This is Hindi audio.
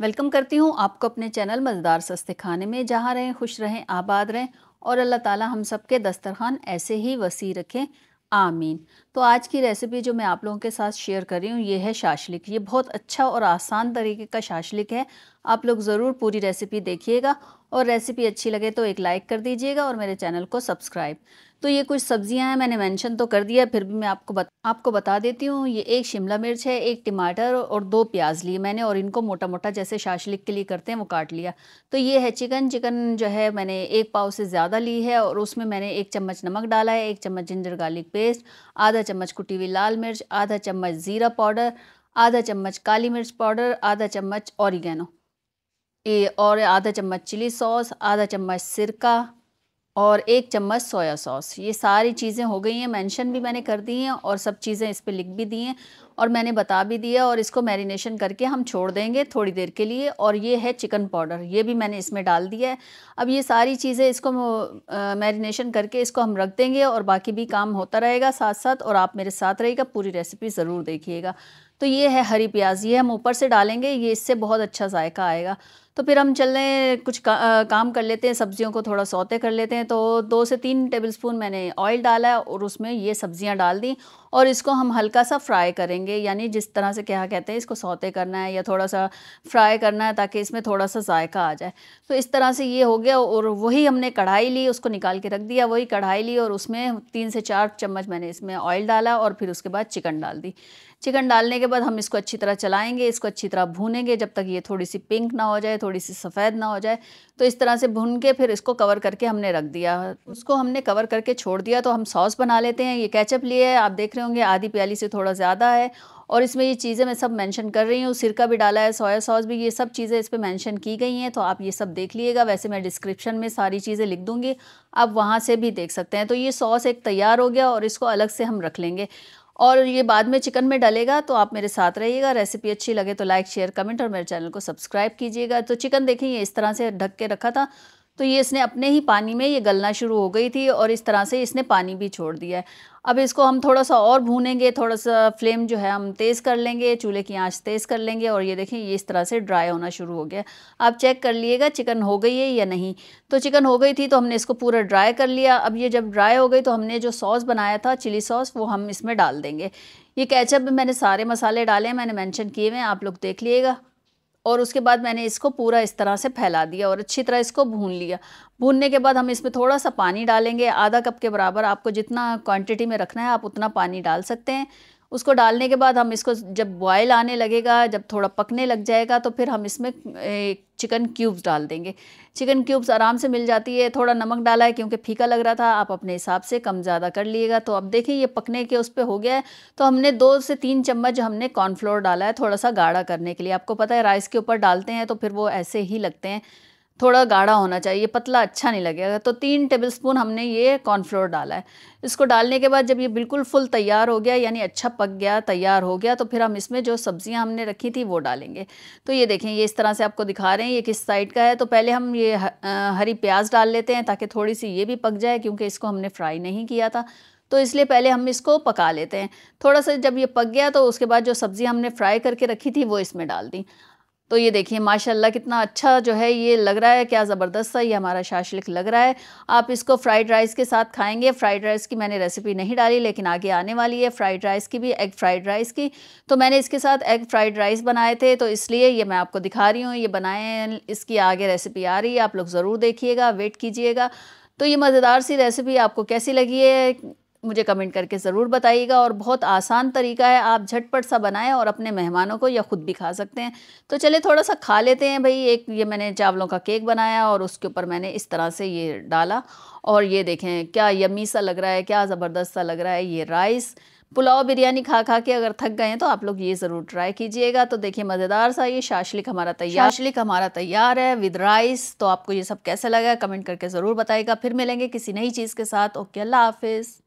वेलकम करती हूँ आपको अपने चैनल मज़ेदार सस्ते खाने में जहाँ रहें खुश रहें आबाद रहें और अल्लाह ताला हम सब के दस्तरखान ऐसे ही वसी रखें आमीन तो आज की रेसिपी जो मैं आप लोगों के साथ शेयर कर रही हूँ ये है शाशलिक ये बहुत अच्छा और आसान तरीके का शाशलिक है आप लोग ज़रूर पूरी रेसिपी देखिएगा और रेसिपी अच्छी लगे तो एक लाइक कर दीजिएगा और मेरे चैनल को सब्सक्राइब तो ये कुछ सब्जियां हैं मैंने मेंशन तो कर दिया फिर भी मैं आपको बत, आपको बता देती हूँ ये एक शिमला मिर्च है एक टमाटर और दो प्याज लिए मैंने और इनको मोटा मोटा जैसे शाशलिक के लिए करते हैं वो काट लिया तो ये है चिकन चिकन जो है मैंने एक पाव से ज़्यादा ली है और उसमें मैंने एक चम्मच नमक डाला है एक चम्मच जिंजर गार्लिक पेस्ट आधा चम्मच कुटी हुई लाल मिर्च आधा चम्मच ज़ीरा पाउडर आधा चम्मच काली मिर्च पाउडर आधा चम्मच औरिगेनो और आधा चम्मच चिली सॉस आधा चम्मच सिरका और एक चम्मच सोया सॉस ये सारी चीज़ें हो गई हैं मेंशन भी मैंने कर दी हैं और सब चीज़ें इस पर लिख भी दी हैं और मैंने बता भी दिया और इसको मैरिनेशन करके हम छोड़ देंगे थोड़ी देर के लिए और ये है चिकन पाउडर ये भी मैंने इसमें डाल दिया है अब ये सारी चीज़ें इसको मैरिनेशन करके इसको हम रख देंगे और बाकी भी काम होता रहेगा साथ साथ और आप मेरे साथ रहेगा पूरी रेसिपी ज़रूर देखिएगा तो ये है हरी प्याज ये हम ऊपर से डालेंगे ये इससे बहुत अच्छा जायका आएगा तो फिर हम चल रहे कुछ का, आ, काम कर लेते हैं सब्जियों को थोड़ा सौते कर लेते हैं तो दो से तीन टेबल स्पून मैंने ऑयल डाला और उसमें ये सब्जियां डाल दी और इसको हम हल्का सा फ्राई करेंगे यानी जिस तरह से क्या कहते हैं इसको सौते करना है या थोड़ा सा फ्राई करना है ताकि इसमें थोड़ा सा जायका आ जाए तो इस तरह से ये हो गया और वही हमने कढ़ाई ली उसको निकाल के रख दिया वही कढ़ाई ली और उसमें तीन से चार चम्मच मैंने इसमें ऑयल डाला और फिर उसके बाद चिकन डाल दी चिकन डालने के बाद हम इसको अच्छी तरह चलाएंगे इसको अच्छी तरह भूनेंगे जब तक ये थोड़ी सी पिंक ना हो जाए थोड़ी सी सफ़ेद ना हो जाए तो इस तरह से भून के फिर इसको कवर करके हमने रख दिया उसको हमने कवर करके छोड़ दिया तो हम सॉस बना लेते हैं ये कैचअप लिए है आप देख रहे होंगे आधी प्याली से थोड़ा ज़्यादा है और इसमें ये चीज़ें मैं सब मेंशन कर रही हूँ सिरका भी डाला है सोया सॉस भी ये सब चीज़ें इस पर मैंशन की गई हैं तो आप ये सब देख लीजिएगा वैसे मैं डिस्क्रिप्शन में सारी चीज़ें लिख दूँगी आप वहाँ से भी देख सकते हैं तो ये सॉस एक तैयार हो गया और इसको अलग से हम रख लेंगे और ये बाद में चिकन में डलेगा तो आप मेरे साथ रहिएगा रेसिपी अच्छी लगे तो लाइक शेयर कमेंट और मेरे चैनल को सब्सक्राइब कीजिएगा तो चिकन ये इस तरह से ढक के रखा था तो ये इसने अपने ही पानी में ये गलना शुरू हो गई थी और इस तरह से इसने पानी भी छोड़ दिया है अब इसको हम थोड़ा सा और भूनेंगे थोड़ा सा फ्लेम जो है हम तेज़ कर लेंगे चूल्हे की आंच तेज़ कर लेंगे और ये देखें ये इस तरह से ड्राई होना शुरू हो गया आप चेक कर लिएगा चिकन हो गई है या नहीं तो चिकन हो गई थी तो हमने इसको पूरा ड्राई कर लिया अब ये जब ड्राई हो गई तो हमने जो सॉस बनाया था चिली सॉस वो हम इसमें डाल देंगे ये कैचअप में मैंने सारे मसाले डाले मैंने मैंशन किए हुए हैं आप लोग देख लिएगा और उसके बाद मैंने इसको पूरा इस तरह से फैला दिया और अच्छी तरह इसको भून लिया भूनने के बाद हम इसमें थोड़ा सा पानी डालेंगे आधा कप के बराबर आपको जितना क्वांटिटी में रखना है आप उतना पानी डाल सकते हैं उसको डालने के बाद हम इसको जब बॉयल आने लगेगा जब थोड़ा पकने लग जाएगा तो फिर हम इसमें चिकन क्यूब्स डाल देंगे चिकन क्यूब्स आराम से मिल जाती है थोड़ा नमक डाला है क्योंकि फीका लग रहा था आप अपने हिसाब से कम ज़्यादा कर लिएगा तो अब देखें ये पकने के उस पर हो गया है तो हमने दो से तीन चम्मच हमने कॉर्नफ्लोर डाला है थोड़ा सा गाढ़ा करने के लिए आपको पता है राइस के ऊपर डालते हैं तो फिर वो ऐसे ही लगते हैं थोड़ा गाढ़ा होना चाहिए पतला अच्छा नहीं लगेगा तो तीन टेबलस्पून हमने ये कॉर्नफ्लोर डाला है इसको डालने के बाद जब ये बिल्कुल फुल तैयार हो गया यानी अच्छा पक गया तैयार हो गया तो फिर हम इसमें जो सब्जियां हमने रखी थी वो डालेंगे तो ये देखें ये इस तरह से आपको दिखा रहे हैं ये किस साइड का है तो पहले हम ये हरी प्याज डाल लेते हैं ताकि थोड़ी सी ये भी पक जाए क्योंकि इसको हमने फ्राई नहीं किया था तो इसलिए पहले हम इसको पका लेते हैं थोड़ा सा जब ये पक गया तो उसके बाद जो सब्ज़ी हमने फ्राई करके रखी थी वो इसमें डाल दी तो ये देखिए माशाल्लाह कितना अच्छा जो है ये लग रहा है क्या ज़बरदस्त है ये हमारा शाशलिक लग रहा है आप इसको फ्राइड राइस के साथ खाएंगे फ्राइड राइस की मैंने रेसिपी नहीं डाली लेकिन आगे आने वाली है फ्राइड राइस की भी एग फ्राइड राइस की तो मैंने इसके साथ एग फ्राइड राइस बनाए थे तो इसलिए ये मैं आपको दिखा रही हूँ ये बनाए इसकी आगे रेसिपी आ रही है आप लोग ज़रूर देखिएगा वेट कीजिएगा तो ये मज़ेदार सी रेसिपी आपको कैसी लगी है मुझे कमेंट करके ज़रूर बताइएगा और बहुत आसान तरीका है आप झटपट सा बनाएं और अपने मेहमानों को या ख़ुद भी खा सकते हैं तो चले थोड़ा सा खा लेते हैं भाई एक ये मैंने चावलों का केक बनाया और उसके ऊपर मैंने इस तरह से ये डाला और ये देखें क्या यमी सा लग रहा है क्या ज़बरदस्त सा लग रहा है ये राइस पुलाव बिरयानी खा खा के अगर थक गए हैं तो आप लोग ये ज़रूर ट्राई कीजिएगा तो देखिए मज़ेदार सा ये शाशलिक हमारा तैयार शाशलिक हमारा तैयार है विद राइस तो आपको ये सब कैसा लगा कमेंट करके ज़रूर बताएगा फिर मिलेंगे किसी नई चीज़ के साथ ओके अल्लाह हाफिज़